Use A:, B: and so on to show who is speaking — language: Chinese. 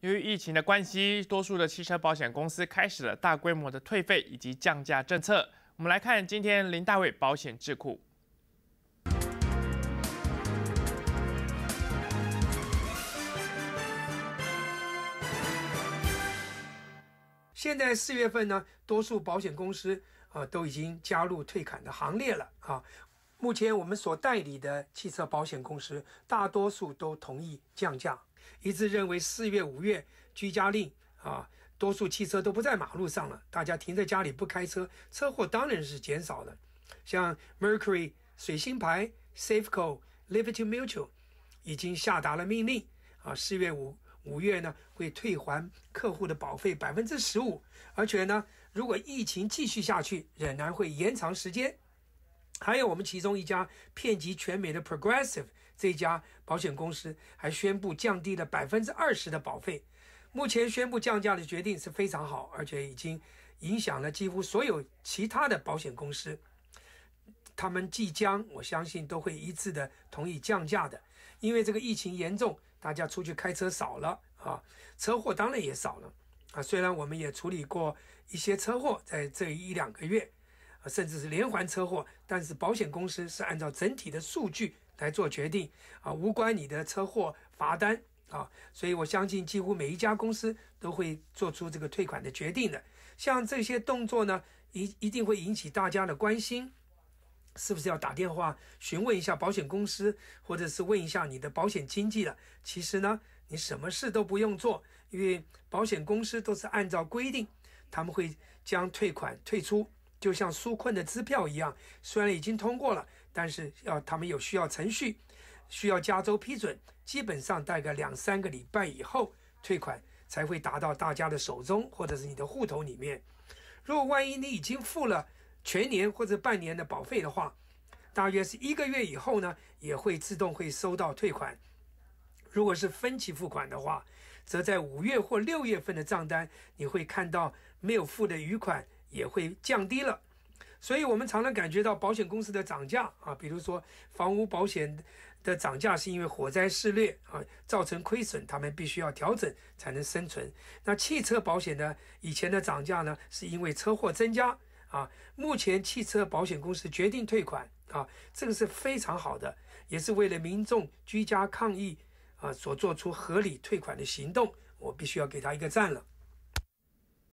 A: 由于疫情的关系，多数的汽车保险公司开始了大规模的退费以及降价政策。我们来看今天林大卫保险智库。现在四月份呢，多数保险公司啊都已经加入退款的行列了啊。目前我们所代理的汽车保险公司大多数都同意降价，一致认为四月、五月居家令啊，多数汽车都不在马路上了，大家停在家里不开车，车祸当然是减少了。像 Mercury 水星牌、SafeCo、Liberty Mutual 已经下达了命令啊，四月五五月呢会退还客户的保费百分之十五，而且呢，如果疫情继续下去，仍然会延长时间。还有我们其中一家遍及全美的 Progressive 这家保险公司还宣布降低了百分之二十的保费。目前宣布降价的决定是非常好，而且已经影响了几乎所有其他的保险公司，他们即将我相信都会一致的同意降价的。因为这个疫情严重，大家出去开车少了啊，车祸当然也少了啊。虽然我们也处理过一些车祸，在这一两个月。啊，甚至是连环车祸，但是保险公司是按照整体的数据来做决定，啊，无关你的车祸罚单啊，所以我相信几乎每一家公司都会做出这个退款的决定的。像这些动作呢，一一定会引起大家的关心，是不是要打电话询问一下保险公司，或者是问一下你的保险经纪了？其实呢，你什么事都不用做，因为保险公司都是按照规定，他们会将退款退出。就像纾困的支票一样，虽然已经通过了，但是要他们有需要程序，需要加州批准，基本上大概两三个礼拜以后，退款才会达到大家的手中或者是你的户头里面。如果万一你已经付了全年或者半年的保费的话，大约是一个月以后呢，也会自动会收到退款。如果是分期付款的话，则在五月或六月份的账单，你会看到没有付的余款。也会降低了，所以我们常常感觉到保险公司的涨价啊，比如说房屋保险的涨价是因为火灾肆虐啊，造成亏损，他们必须要调整才能生存。那汽车保险呢？以前的涨价呢，是因为车祸增加啊。目前汽车保险公司决定退款啊，这个是非常好的，也是为了民众居家抗疫啊所做出合理退款的行动。我必须要给他一个赞了。